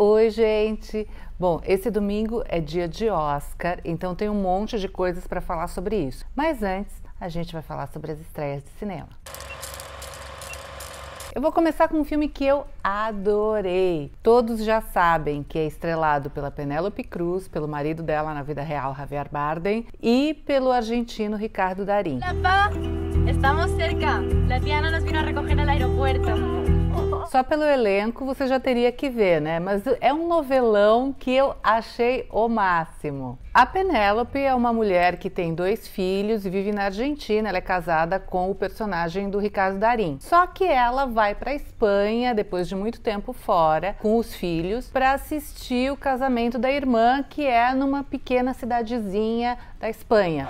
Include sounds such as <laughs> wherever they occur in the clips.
Oi, gente! Bom, esse domingo é dia de Oscar, então tem um monte de coisas para falar sobre isso. Mas antes, a gente vai falar sobre as estreias de cinema. Eu vou começar com um filme que eu adorei. Todos já sabem que é estrelado pela Penélope Cruz, pelo marido dela na vida real, Javier Bardem, e pelo argentino Ricardo Darín. Papá, estamos cerca. La Diana nos vino a recoger al aeropuerto. Só pelo elenco você já teria que ver, né? Mas é um novelão que eu achei o máximo. A Penélope é uma mulher que tem dois filhos e vive na Argentina. Ela é casada com o personagem do Ricardo Darim. Só que ela vai para Espanha depois de muito tempo fora com os filhos para assistir o casamento da irmã, que é numa pequena cidadezinha da Espanha.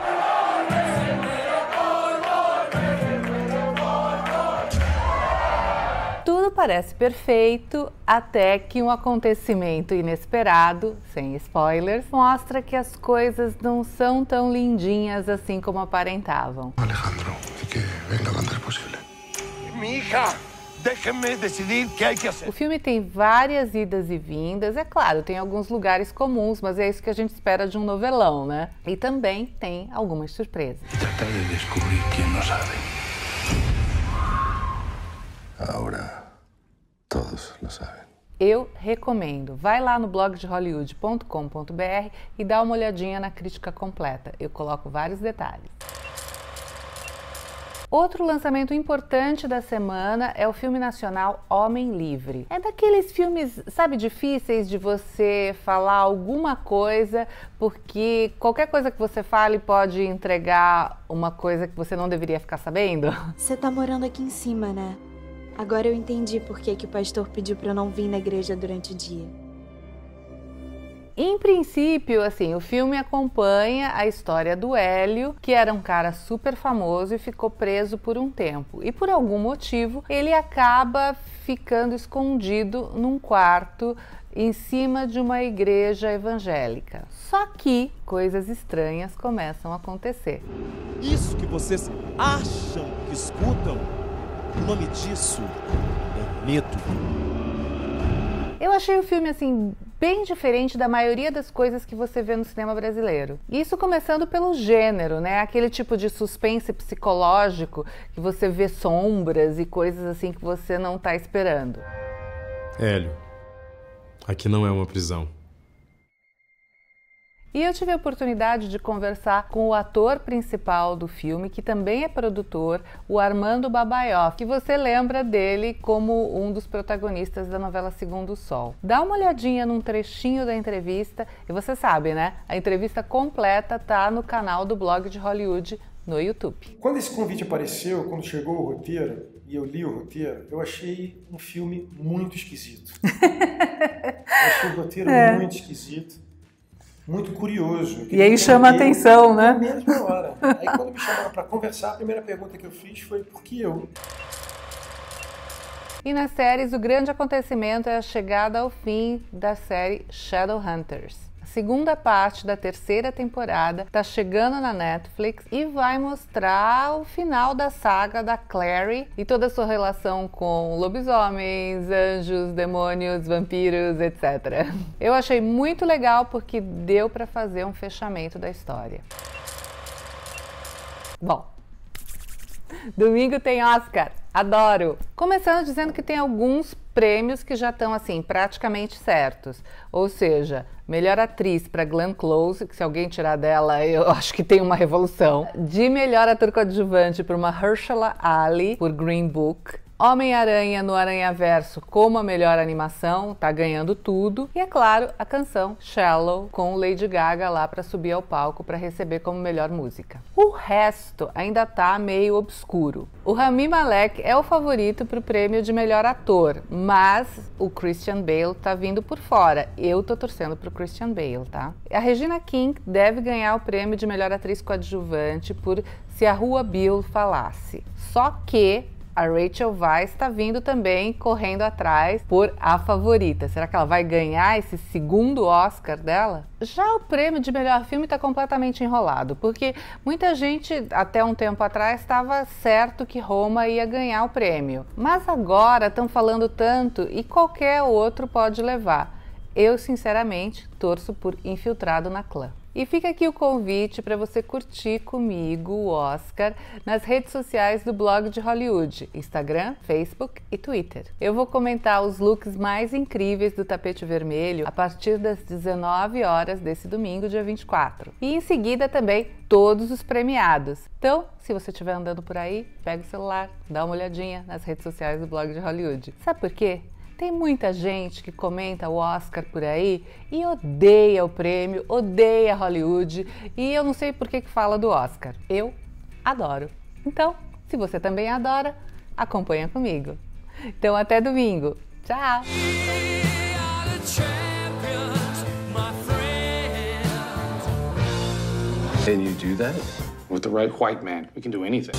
parece perfeito até que um acontecimento inesperado, sem spoilers, mostra que as coisas não são tão lindinhas assim como aparentavam. Alejandro, que venga o antes possível. Minha hija! Deixa-me decidir o que é que fazer. O filme tem várias idas e vindas, é claro, tem alguns lugares comuns, mas é isso que a gente espera de um novelão, né? E também tem algumas surpresas. Tratar de descobrir quem não sabe. Agora todos lo Eu recomendo. Vai lá no blog de hollywood.com.br e dá uma olhadinha na crítica completa. Eu coloco vários detalhes. Outro lançamento importante da semana é o filme nacional Homem Livre. É daqueles filmes, sabe, difíceis de você falar alguma coisa, porque qualquer coisa que você fale pode entregar uma coisa que você não deveria ficar sabendo. Você tá morando aqui em cima, né? Agora eu entendi por que, que o pastor pediu para eu não vir na igreja durante o dia. Em princípio, assim, o filme acompanha a história do Hélio, que era um cara super famoso e ficou preso por um tempo. E por algum motivo, ele acaba ficando escondido num quarto em cima de uma igreja evangélica. Só que coisas estranhas começam a acontecer. Isso que vocês acham que escutam o nome disso é medo. Eu achei o filme assim bem diferente da maioria das coisas que você vê no cinema brasileiro. Isso começando pelo gênero, né? Aquele tipo de suspense psicológico que você vê sombras e coisas assim que você não está esperando. Hélio, aqui não é uma prisão. E eu tive a oportunidade de conversar com o ator principal do filme, que também é produtor, o Armando Babaioff, que você lembra dele como um dos protagonistas da novela Segundo o Sol. Dá uma olhadinha num trechinho da entrevista, e você sabe, né? A entrevista completa tá no canal do blog de Hollywood no YouTube. Quando esse convite apareceu, quando chegou o roteiro, e eu li o roteiro, eu achei um filme muito esquisito. <laughs> eu achei o roteiro é. muito esquisito muito curioso. E aí chama a atenção, né? Na mesma hora. aí quando me chamaram para conversar, a primeira pergunta que eu fiz foi por que eu? E nas séries, o grande acontecimento é a chegada ao fim da série Shadowhunters segunda parte da terceira temporada está chegando na Netflix e vai mostrar o final da saga da Clary e toda a sua relação com lobisomens, anjos, demônios, vampiros, etc. Eu achei muito legal porque deu para fazer um fechamento da história. Bom, domingo tem Oscar. Adoro! Começando dizendo que tem alguns prêmios que já estão assim, praticamente certos. Ou seja, melhor atriz para Glenn Close, que se alguém tirar dela, eu <laughs> acho que tem uma revolução. De melhor ator coadjuvante para uma Herschela Ali por Green Book. Homem-Aranha no Aranhaverso como a melhor animação, tá ganhando tudo. E é claro, a canção Shallow com Lady Gaga lá para subir ao palco para receber como melhor música. O resto ainda tá meio obscuro. O Rami Malek é o favorito para o prêmio de melhor ator, mas o Christian Bale tá vindo por fora. Eu tô torcendo pro Christian Bale, tá? A Regina King deve ganhar o prêmio de melhor atriz coadjuvante por Se a Rua Bill Falasse. Só que a Rachel Weiss está vindo também correndo atrás por a favorita. Será que ela vai ganhar esse segundo Oscar dela? Já o prêmio de melhor filme está completamente enrolado, porque muita gente até um tempo atrás estava certo que Roma ia ganhar o prêmio, mas agora estão falando tanto e qualquer outro pode levar. Eu, sinceramente, torço por Infiltrado na Clã. E fica aqui o convite para você curtir comigo o Oscar nas redes sociais do blog de Hollywood, Instagram, Facebook e Twitter. Eu vou comentar os looks mais incríveis do tapete vermelho a partir das 19 horas desse domingo, dia 24. E em seguida também todos os premiados. Então, se você estiver andando por aí, pega o celular, dá uma olhadinha nas redes sociais do blog de Hollywood. Sabe por quê? Tem muita gente que comenta o Oscar por aí e odeia o prêmio, odeia Hollywood e eu não sei por que, que fala do Oscar. Eu adoro. Então, se você também adora, acompanha comigo. Então, até domingo. Tchau! Can you do that? With the right white man, we can do anything.